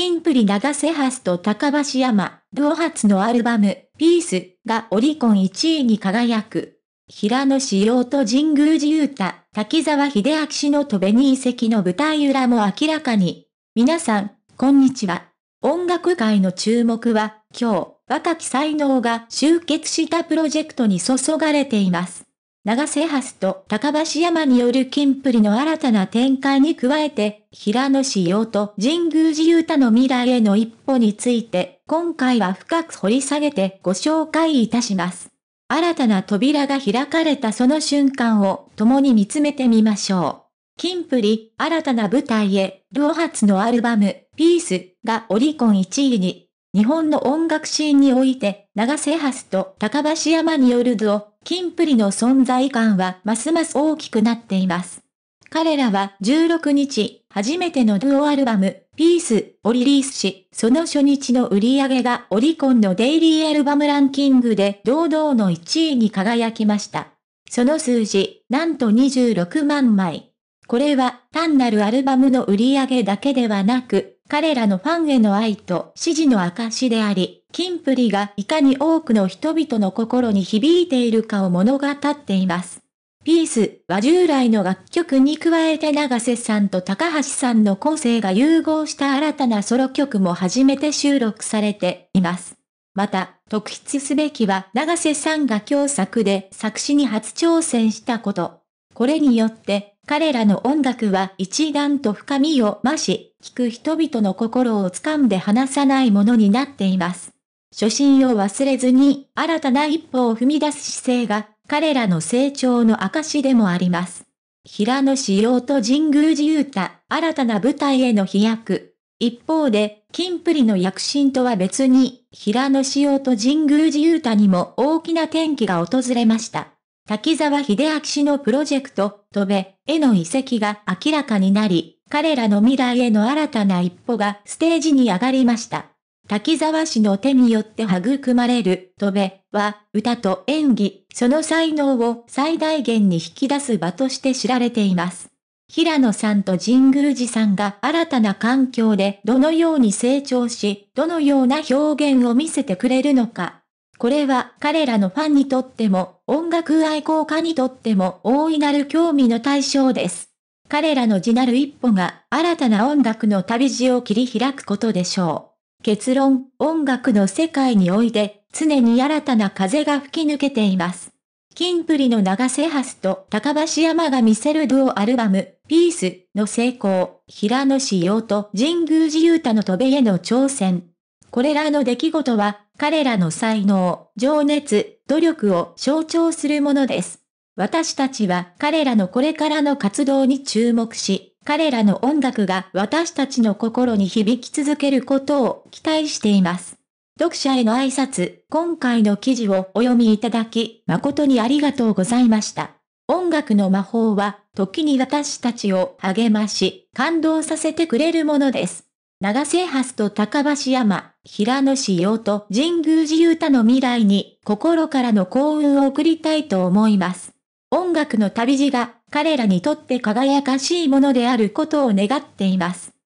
キンプリ長瀬ハスと高橋山、同発のアルバム、ピースがオリコン1位に輝く。平野紫耀と神宮寺勇太、滝沢秀明氏の戸に遺跡の舞台裏も明らかに。皆さん、こんにちは。音楽界の注目は、今日、若き才能が集結したプロジェクトに注がれています。長瀬ハと高橋山による金プリの新たな展開に加えて、平野紫耀と神宮寺雄太の未来への一歩について、今回は深く掘り下げてご紹介いたします。新たな扉が開かれたその瞬間を共に見つめてみましょう。金プリ、新たな舞台へ、同発のアルバム、ピースがオリコン1位に日本の音楽シーンにおいて、長瀬ハスと高橋山によると、金プリの存在感はますます大きくなっています。彼らは16日、初めてのデュオアルバム、ピースをリリースし、その初日の売り上げがオリコンのデイリーアルバムランキングで堂々の1位に輝きました。その数字、なんと26万枚。これは単なるアルバムの売り上げだけではなく、彼らのファンへの愛と支持の証であり、キンプリがいかに多くの人々の心に響いているかを物語っています。ピースは従来の楽曲に加えて長瀬さんと高橋さんの個性が融合した新たなソロ曲も初めて収録されています。また、特筆すべきは長瀬さんが共作で作詞に初挑戦したこと。これによって、彼らの音楽は一段と深みを増し、聴く人々の心を掴んで離さないものになっています。初心を忘れずに、新たな一歩を踏み出す姿勢が、彼らの成長の証でもあります。平野志陽と神宮寺勇太、新たな舞台への飛躍。一方で、金プリの躍進とは別に、平野志陽と神宮寺勇太にも大きな転機が訪れました。滝沢秀明氏のプロジェクト、飛べ、への移籍が明らかになり、彼らの未来への新たな一歩がステージに上がりました。滝沢氏の手によって育まれる、飛べ、は、歌と演技、その才能を最大限に引き出す場として知られています。平野さんと神宮寺さんが新たな環境でどのように成長し、どのような表現を見せてくれるのか、これは彼らのファンにとっても、音楽愛好家にとっても大いなる興味の対象です。彼らの地なる一歩が新たな音楽の旅路を切り開くことでしょう。結論、音楽の世界において常に新たな風が吹き抜けています。キンプリの長瀬ハスと高橋山が見せるドゥアルバム、ピースの成功、平野志陽と神宮寺雄太の飛べへの挑戦。これらの出来事は、彼らの才能、情熱、努力を象徴するものです。私たちは彼らのこれからの活動に注目し、彼らの音楽が私たちの心に響き続けることを期待しています。読者への挨拶、今回の記事をお読みいただき、誠にありがとうございました。音楽の魔法は、時に私たちを励まし、感動させてくれるものです。長瀬ハスと高橋山。平野紫耀と神宮寺勇太の未来に心からの幸運を送りたいと思います。音楽の旅路が彼らにとって輝かしいものであることを願っています。